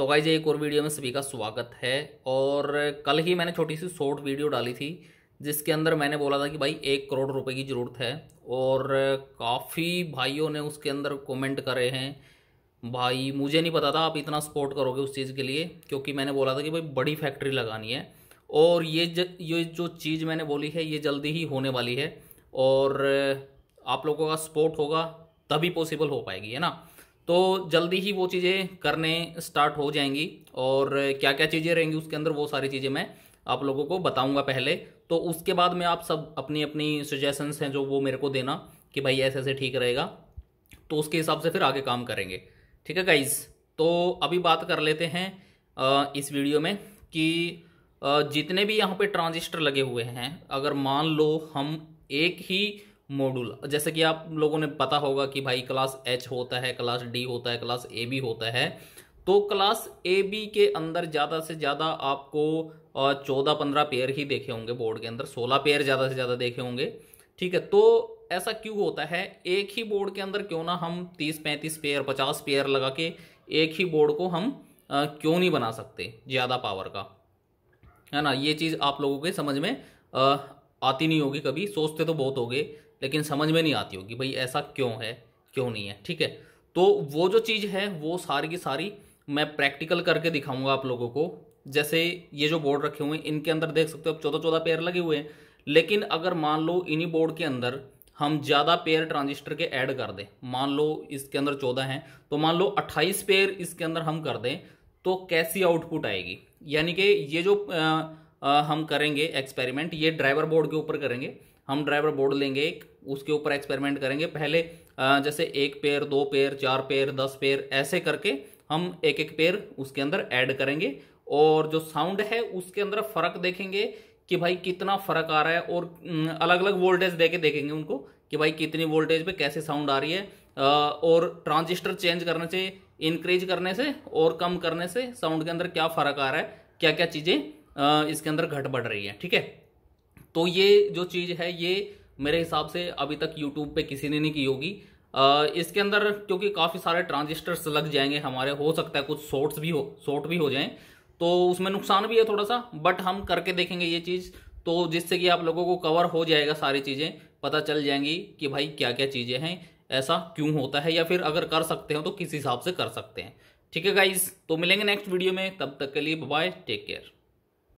तो गाइज एक और वीडियो में सभी का स्वागत है और कल ही मैंने छोटी सी शॉर्ट वीडियो डाली थी जिसके अंदर मैंने बोला था कि भाई एक करोड़ रुपए की ज़रूरत है और काफ़ी भाइयों ने उसके अंदर कमेंट करे हैं भाई मुझे नहीं पता था आप इतना सपोर्ट करोगे उस चीज़ के लिए क्योंकि मैंने बोला था कि भाई बड़ी फैक्ट्री लगानी है और ये ज, ये जो चीज़ मैंने बोली है ये जल्दी ही होने वाली है और आप लोगों का सपोर्ट होगा तभी पॉसिबल हो पाएगी है ना तो जल्दी ही वो चीज़ें करने स्टार्ट हो जाएंगी और क्या क्या चीज़ें रहेंगी उसके अंदर वो सारी चीज़ें मैं आप लोगों को बताऊंगा पहले तो उसके बाद में आप सब अपनी अपनी सजेशंस हैं जो वो मेरे को देना कि भाई ऐसे ऐसे ठीक रहेगा तो उसके हिसाब से फिर आगे काम करेंगे ठीक है गाइज तो अभी बात कर लेते हैं इस वीडियो में कि जितने भी यहाँ पर ट्रांजिस्टर लगे हुए हैं अगर मान लो हम एक ही मॉड्यूल जैसे कि आप लोगों ने पता होगा कि भाई क्लास एच होता है क्लास डी होता है क्लास ए बी होता है तो क्लास ए बी के अंदर ज़्यादा से ज़्यादा आपको चौदह पंद्रह पेयर ही देखे होंगे बोर्ड के अंदर सोलह पेयर ज़्यादा से ज़्यादा देखे होंगे ठीक है तो ऐसा क्यों होता है एक ही बोर्ड के अंदर क्यों ना हम तीस पैंतीस पेयर पचास पेयर लगा के एक ही बोर्ड को हम आ, क्यों नहीं बना सकते ज़्यादा पावर का है ना ये चीज़ आप लोगों के समझ में आ, आती नहीं होगी कभी सोचते तो बहुत होगे लेकिन समझ में नहीं आती होगी भाई ऐसा क्यों है क्यों नहीं है ठीक है तो वो जो चीज़ है वो सारी की सारी मैं प्रैक्टिकल करके दिखाऊंगा आप लोगों को जैसे ये जो बोर्ड रखे हुए हैं इनके अंदर देख सकते हो अब चौदह चौदह पेयर लगे हुए हैं लेकिन अगर मान लो इन्हीं बोर्ड के अंदर हम ज़्यादा पेयर ट्रांजिस्टर के ऐड कर दें मान लो इसके अंदर चौदह हैं तो मान लो अट्ठाईस पेयर इसके अंदर हम कर दें तो कैसी आउटपुट आएगी यानी कि ये जो आ, हम करेंगे एक्सपेरिमेंट ये ड्राइवर बोर्ड के ऊपर करेंगे हम ड्राइवर बोर्ड लेंगे एक उसके ऊपर एक्सपेरिमेंट करेंगे पहले जैसे एक पेयर दो पेयर चार पेयर दस पेयर ऐसे करके हम एक एक पेयर उसके अंदर ऐड करेंगे और जो साउंड है उसके अंदर फर्क देखेंगे कि भाई कितना फर्क आ रहा है और अलग अलग वोल्टेज दे के देखेंगे उनको कि भाई कितनी वोल्टेज पे कैसे साउंड आ रही है और ट्रांजिस्टर चेंज करने से इंक्रीज करने से और कम करने से साउंड के अंदर क्या फर्क आ रहा है क्या क्या चीज़ें इसके अंदर घट बढ़ रही है ठीक है तो ये जो चीज़ है ये मेरे हिसाब से अभी तक यूट्यूब पे किसी ने नहीं की होगी इसके अंदर क्योंकि काफ़ी सारे ट्रांजिस्टर्स लग जाएंगे हमारे हो सकता है कुछ शॉर्ट्स भी हो शॉर्ट भी हो जाए तो उसमें नुकसान भी है थोड़ा सा बट हम करके देखेंगे ये चीज़ तो जिससे कि आप लोगों को कवर हो जाएगा सारी चीज़ें पता चल जाएंगी कि भाई क्या क्या चीज़ें हैं ऐसा क्यों होता है या फिर अगर कर सकते हो तो किस हिसाब से कर सकते हैं ठीक है गाइज तो मिलेंगे नेक्स्ट वीडियो में तब तक के लिए बाय टेक केयर